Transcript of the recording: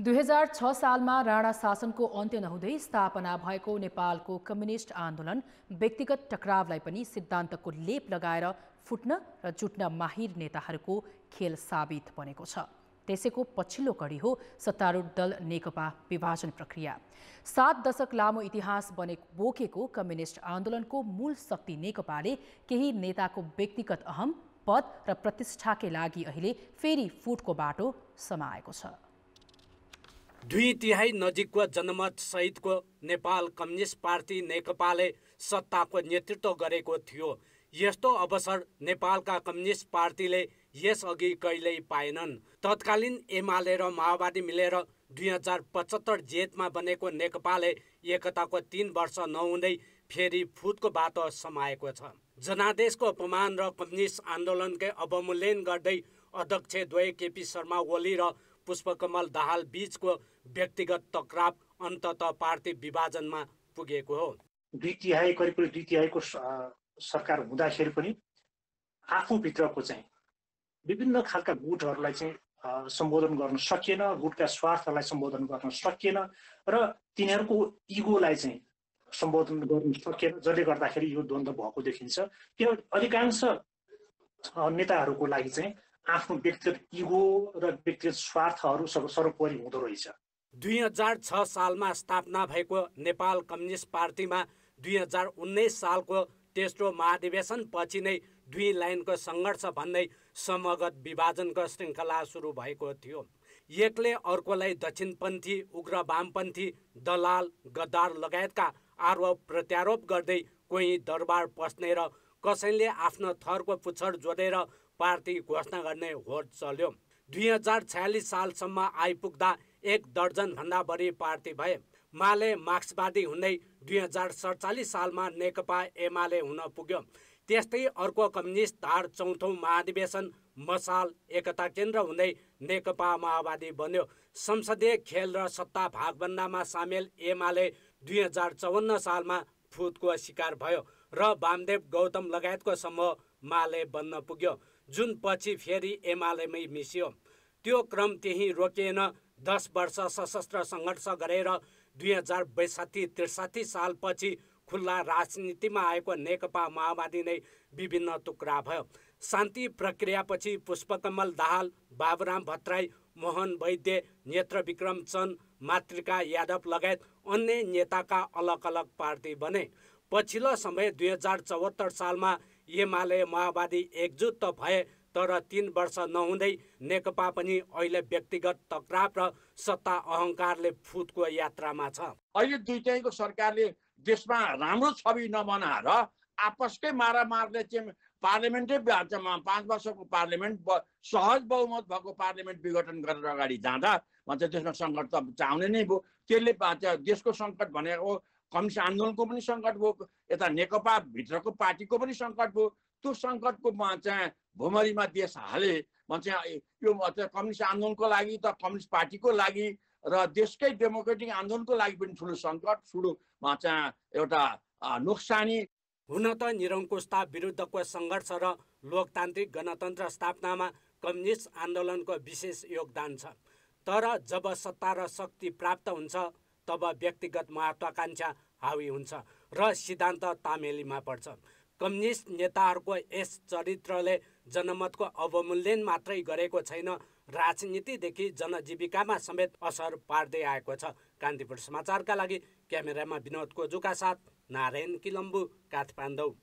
दुई हजार छ सालमा राणा शासनको अन्त्य नहुँदै स्थापना भएको नेपालको कम्युनिस्ट आन्दोलन व्यक्तिगत टक्रावलाई पनि सिद्धान्तको लेप लगाएर फुट्न र जुट्न माहिर नेताहरूको खेल साबित बनेको छ त्यसैको पछिल्लो कडी हो सत्तारूढ दल नेकपा विभाजन प्रक्रिया सात दशक लामो इतिहास बने बोकेको कम्युनिस्ट आन्दोलनको मूल शक्ति नेकपाले केही नेताको व्यक्तिगत अहम पद र प्रतिष्ठाकै लागि अहिले फेरि फुटको बाटो समाएको छ दुई तिहाई नजिकको सहितको नेपाल कम्युनिस्ट पार्टी नेकपाले सत्ताको नेतृत्व गरेको थियो यस्तो अवसर नेपालका कम्युनिस्ट पार्टीले यसअघि कहिल्यै पाएनन् तत्कालीन एमाले र माओवादी मिलेर दुई हजार पचहत्तर जेठमा बनेको नेकपाले एकताको तिन वर्ष नहुँदै फेरि फुटको बाटो समाएको छ जनादेशको अपमान र कम्युनिस्ट आन्दोलनकै अवमूल्यन गर्दै द्वय केपी शर्मा ओली र पुष्पकमल दाहाल बीचको व्यक्तिगत तकराव अन्तत पार्टी विभाजनमा पुगेको हो दुई तिहाई करिब करिब दुई सरकार हुँदाखेरि पनि आफूभित्रको चाहिँ विभिन्न खालका गुटहरूलाई चाहिँ सम्बोधन गर्न सकिएन गुटका स्वार्थलाई सम्बोधन गर्न सकिएन र तिनीहरूको इगोलाई चाहिँ सम्बोधन गर्न सकिएन जसले गर्दाखेरि यो द्वन्द्व भएको देखिन्छ त्यो अधिकांश नेताहरूको लागि चाहिँ आफ्नो व्यक्तिगत इगो र व्यक्तिगत स्वार्थहरू सब सर्वोपरि हुँदो रहेछ दुई हजार छ सालमा स्थापना भएको नेपाल कम्युनिस्ट पार्टीमा दुई हजार उन्नाइस सालको तेस्रो महाधिवेशनपछि नै दुई लाइनको सङ्घर्ष भन्दै समगत विभाजनको श्रृङ्खला सुरु भएको थियो एकले अर्कोलाई दक्षिणपन्थी उग्र वामपन्थी दलाल गद्दार लगायतका आरोप प्रत्यारोप गर्दै कोही दरबार पस्ने र कसैले आफ्नो थरको पुछड जोडेर पार्टी घोषणा गर्ने होड चल्यो दुई हजार छयालिस सालसम्म आइपुग्दा एक दर्जनभन्दा बढी पार्टी भए माले मार्क्सवादी हुँदै दुई हजार सडचालिस सालमा नेकपा एमाले हुन पुग्यो त्यस्तै अर्को कम्युनिस्ट धार चौथो महाधिवेशन मसाल एकता केन्द्र हुँदै नेकपा माओवादी बन्यो संसदीय खेल र सत्ता भागभन्दामा सामेल एमाले दुई हजार चौवन्न सालमा फुटको शिकार भयो र वामदेव गौतम लगायतको समूह माले बन्न पुग्यो जुन पछि फेरि एमालेमै मिसियो त्यो क्रम त्यही रोकिएन दस वर्ष सशस्त्र सङ्घर्ष गरेर दुई हजार बैसाठी त्रिसाठी सालपछि खुल्ला राजनीतिमा आएको नेकपा माओवादी नै विभिन्न टुक्रा भयो शान्ति प्रक्रियापछि पुष्पकमल दाहाल बाबुराम भट्टराई मोहन वैद्य नेत्र विक्रम चन्द मातृका यादव लगायत अन्य नेताका अलग अलग पार्टी बने पछिल्लो समय दुई हजार चौहत्तर सालमा एमाले माओवादी एकजुट त भए तर तिन वर्ष नहुँदै नेकपा पनि अहिले व्यक्तिगत तक्राव र सत्ता अहङ्कारले फुटको यात्रामा छ अहिले दुइटैको सरकारले देशमा राम्रो छवि नबनाएर आपसकै मारामारले चाहिँ पार्लियामेन्टै पाँच वर्षको पार्लियामेन्ट सहज बहुमत भएको पार्लियामेन्ट विघटन गरेर अगाडि जाँदा भन्छ त्यसमा सङ्कट त चाहने नै भयो त्यसले देशको सङ्कट भनेको कम्युनिस्ट आन्दोलनको पनि सङ्कट भयो यता नेकपा भित्रको पार्टीको पनि सङ्कट भयो त्यो सङ्कटको चाहिँ भुमरीमा देश हाले चाहिँ यो कम्युनिस्ट आन्दोलनको लागि त कम्युनिस्ट पार्टीको लागि र देशकै डेमोक्रेटिक आन्दोलनको लागि पनि ठुलो सङ्कट ठुलोमा चाहिँ एउटा नोक्सानी हुन त निरङ्कुशता विरुद्धको सङ्घर्ष र लोकतान्त्रिक गणतन्त्र स्थापनामा कम्युनिस्ट आन्दोलनको विशेष योगदान छ तर जब सत्ता र शक्ति प्राप्त हुन्छ तब व्यक्तिगत महत्वाकांक्षा हावी हुन्छ र सिद्धान्त तामेलीमा पर्छ कम्युनिस्ट नेताहरूको यस चरित्रले जनमतको अवमूल्यन मात्रै गरेको छैन राजनीतिदेखि जनजीविकामा समेत असर पार्दै आएको छ कान्तिपुर समाचारका लागि क्यामेरामा विनोद कोजुका साथ नारायण किलम्बु काठमाडौँ